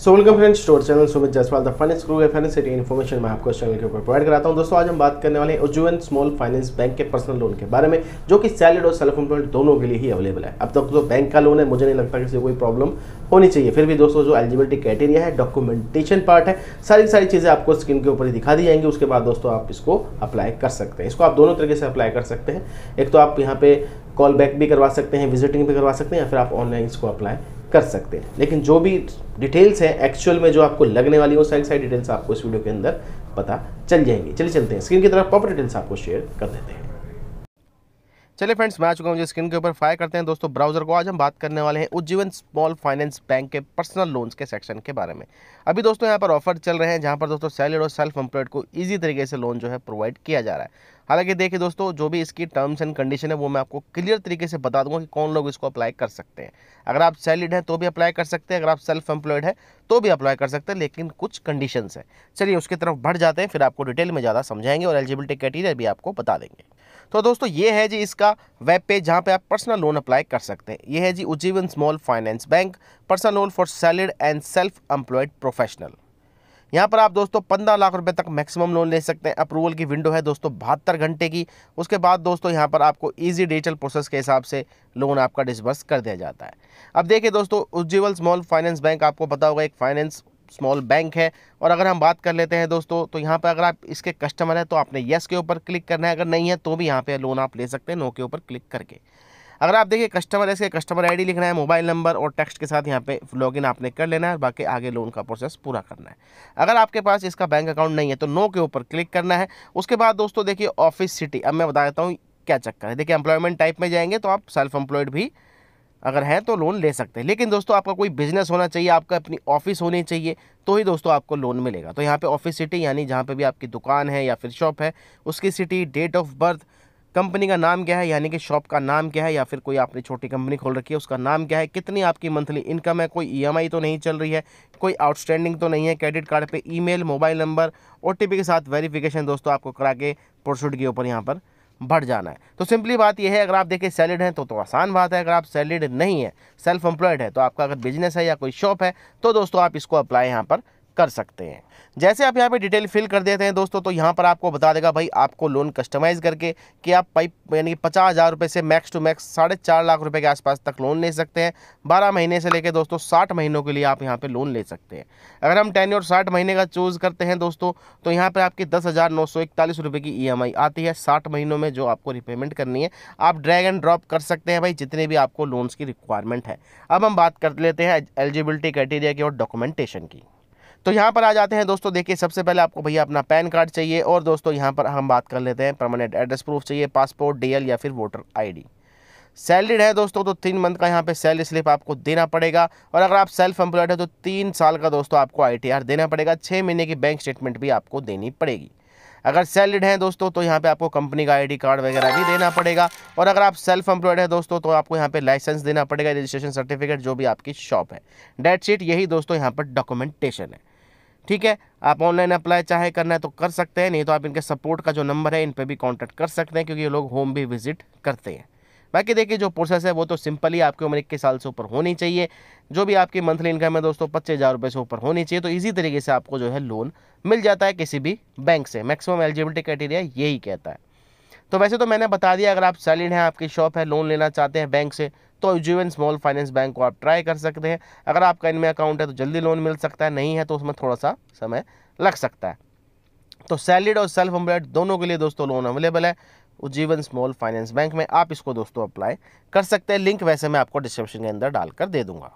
so welcome friends store channel Sumit Jaswal the finance group finance city information मैं आपको इस channel के ऊपर प्रोवाइड कराता हूं दोस्तों आज हम बात करने वाले हैं उज्जवन स्मॉल फाइनेंस बैंक के पर्सनल लोन के बारे में जो कि सैलरी और सेल्फ एम्प्लॉयड दोनों के लिए ही अवेलेबल है अब तक तो बैंक का लोन है मुझे नहीं लगता किसी कोई प्रॉब्लम होनी चाहिए फिर भी दोस्तों जो एलिजिबिलिटी क्राइटेरिया है डॉक्यूमेंटेशन पार्ट है सारी सारी चीज़ें आपको स्क्रीन के ऊपर ही दिखा दी जाएंगी उसके बाद दोस्तों आप इसको अप्लाई कर सकते हैं इसको आप दोनों तरीके से अप्लाई कर सकते हैं एक तो आप यहाँ पे कॉल बैक भी करवा सकते हैं विजिटिंग भी करवा सकते हैं या फिर आप ऑनलाइन इसको अप्लाई कर सकते हैं लेकिन जो भी डिटेल्स हैं एक्चुअल में जो आपको लगने वाली वो सारी सारी डिटेल्स आपको इस वीडियो के अंदर पता चल जाएंगी चलिए चलते हैं स्क्रीन की तरफ प्रॉपर डिटेल्स आपको शेयर कर देते हैं चलिए फ्रेंड्स मैं आ चुका हूँ जो स्क्रीन के ऊपर फायर करते हैं दोस्तों ब्राउजर को आज हम बात करने वाले हैं उज्जीवन स्मॉल फाइनेंस बैंक के पर्सनल लोन्स के सेक्शन के बारे में अभी दोस्तों यहाँ पर ऑफर चल रहे हैं जहाँ पर दोस्तों सैलरी और सेल्फ एम्प्लॉयड को ईजी तरीके से लोन जो है प्रोवाइड किया जा रहा है हालांकि देखिए दोस्तों जो भी इसकी टर्म्स एंड कंडीशन है वो मैं आपको क्लियर तरीके से बता दूंगा कि कौन लोग इसको अप्लाई कर सकते हैं अगर आप सैलिड हैं तो भी अप्लाई कर सकते हैं अगर आप सेल्फ एम्प्लॉयड है तो भी अप्लाई कर सकते हैं लेकिन कुछ कंडीशंस हैं चलिए उसकी तरफ बढ़ जाते हैं फिर आपको डिटेल में ज़्यादा समझाएंगे और एलिजिबिलिटी क्राइटेरिया भी आपको बता देंगे तो दोस्तों ये है जी इसका वेब पेज जहाँ पे आप पर्सनल लोन अप्लाई कर सकते हैं ये है जी Ujjivan small finance bank personal loan for salaried and self employed professional यहाँ पर आप दोस्तों पंद्रह लाख रुपए तक मैक्सिमम लोन ले सकते हैं अप्रूवल की विंडो है दोस्तों बहत्तर घंटे की उसके बाद दोस्तों यहाँ पर आपको इजी डिजिटल प्रोसेस के हिसाब से लोन आपका डिसबर्स कर दिया जाता है अब देखिए दोस्तों उज्जीवल स्मॉल फाइनेंस बैंक आपको पता होगा एक फाइनेंस स्मॉल बैंक है और अगर हम बात कर लेते हैं दोस्तों तो यहाँ पर अगर आप इसके कस्टमर हैं तो आपने येस के ऊपर क्लिक करना है अगर नहीं है तो भी यहाँ पर लोन आप ले सकते हैं नो के ऊपर क्लिक करके अगर आप देखिए कस्टमर इसके कस्टमर आईडी लिखना है मोबाइल नंबर और टेक्स्ट के साथ यहाँ पे लॉगिन आपने कर लेना है बाकी आगे लोन का प्रोसेस पूरा करना है अगर आपके पास इसका बैंक अकाउंट नहीं है तो नो के ऊपर क्लिक करना है उसके बाद दोस्तों देखिए ऑफिस सिटी अब मैं बता देता हूँ क्या चक्कर है देखिए एम्प्लॉयमेंट टाइप में जाएंगे तो आप सेल्फ एम्प्लॉयड भी अगर है तो लोन ले सकते हैं लेकिन दोस्तों आपका कोई बिजनेस होना चाहिए आपका अपनी ऑफिस होनी चाहिए तो ही दोस्तों आपको लोन मिलेगा तो यहाँ पे ऑफिस सिटी यानी जहाँ पे भी आपकी दुकान है या फिर शॉप है उसकी city date of birth company का नाम क्या है यानी कि शॉप का नाम क्या है या फिर कोई आपने छोटी कंपनी खोल रखी है उसका नाम क्या है कितनी आपकी मंथली इनकम है कोई ईएमआई तो नहीं चल रही है कोई आउटस्टैंडिंग तो नहीं है क्रेडिट कार्ड पे ईमेल मोबाइल नंबर ओटीपी के साथ वेरिफिकेशन दोस्तों आपको करा के प्रोसीड के ऊपर यहाँ पर बढ़ जाना है तो सिंपली बात यह है अगर आप देखिए सैलिड हैं तो तो आसान बात है अगर आप सैलिड नहीं है सेल्फ एम्प्लॉयड है तो आपका अगर बिजनेस है या कोई शॉप है तो दोस्तों आप इसको अप्लाई यहाँ पर कर सकते हैं जैसे आप यहाँ पे डिटेल फिल कर देते हैं दोस्तों तो यहाँ पर आपको बता देगा भाई आपको लोन कस्टमाइज़ करके कि आप पाइप यानी कि पचास हज़ार रुपये से मैक्स टू मैक्स साढ़े चार लाख रुपए के आसपास तक लोन ले सकते हैं बारह महीने से लेकर दोस्तों साठ महीनों के लिए आप यहाँ पर लोन ले सकते हैं अगर हम टेन और साठ महीने का चूज़ करते हैं दोस्तों तो यहाँ पर आपकी दस हज़ार नौ सौ इकतालीस रुपये की ई e आती है साठ महीनों में जो आपको रिपेमेंट करनी है आप ड्रैग एंड ड्रॉप कर सकते हैं भाई जितने भी आपको लोन्स की रिक्वायरमेंट है अब हम बात कर लेते हैं एलिजिबिलिटी क्राइटेरिया की और डॉक्यूमेंटेशन की तो यहाँ पर आ जाते हैं दोस्तों देखिए सबसे पहले आपको भैया अपना पैन कार्ड चाहिए और दोस्तों यहाँ पर हम बात कर लेते हैं परमानेंट एड्रेस प्रूफ चाहिए पासपोर्ट डी या फिर वोटर आई सैलरीड है दोस्तों तो तीन मंथ का यहाँ पे सैलरी स्लिप आपको देना पड़ेगा और अगर आप सेल्फ एम्प्लॉयड है तो तीन साल का दोस्तों आपको आईटीआर देना पड़ेगा छः महीने की बैंक स्टेटमेंट भी आपको देनी पड़ेगी अगर सैलरीड है दोस्तों तो यहाँ पे आपको कंपनी का आईडी कार्ड वगैरह भी देना पड़ेगा और अगर आप सेल्फ एम्प्लॉयड है दोस्तों तो आपको यहाँ पर लाइसेंस देना पड़ेगा रजिस्ट्रेशन सर्टिफिकेट जो भी आपकी शॉप है डेट शीट यही दोस्तों यहाँ पर डॉक्यूमेंटेशन है ठीक है आप ऑनलाइन अप्लाई चाहे करना है तो कर सकते हैं नहीं तो आप इनके सपोर्ट का जो नंबर है इन पर भी कॉन्टैक्ट कर सकते हैं क्योंकि ये लोग होम भी विजिट करते हैं बाकी देखिए जो प्रोसेस है वो तो सिंपली आपकी उम्र इक्कीस साल से ऊपर होनी चाहिए जो भी आपकी मंथली इनकम है दोस्तों पच्चीस हज़ार रुपये से ऊपर होनी चाहिए तो इसी तरीके से आपको जो है लोन मिल जाता है किसी भी बैंक से मैक्सिमम एलिजिबिलिटी क्राइटेरिया यही कहता है तो वैसे तो मैंने बता दिया अगर आप सैलिड हैं आपकी शॉप है लोन लेना चाहते हैं बैंक से तो यूजीवन स्मॉल फाइनेंस बैंक को आप ट्राई कर सकते हैं अगर आपका इनमें अकाउंट है तो जल्दी लोन मिल सकता है नहीं है तो उसमें थोड़ा सा समय लग सकता है तो सैलिड और सेल्फ एम्प्लॉयड दोनों के लिए दोस्तों लोन अवेलेबल है उज्जीवन स्मॉल फाइनेंस बैंक में आप इसको दोस्तों अप्लाई कर सकते हैं लिंक वैसे मैं आपको डिस्क्रिप्शन के अंदर डालकर दे दूंगा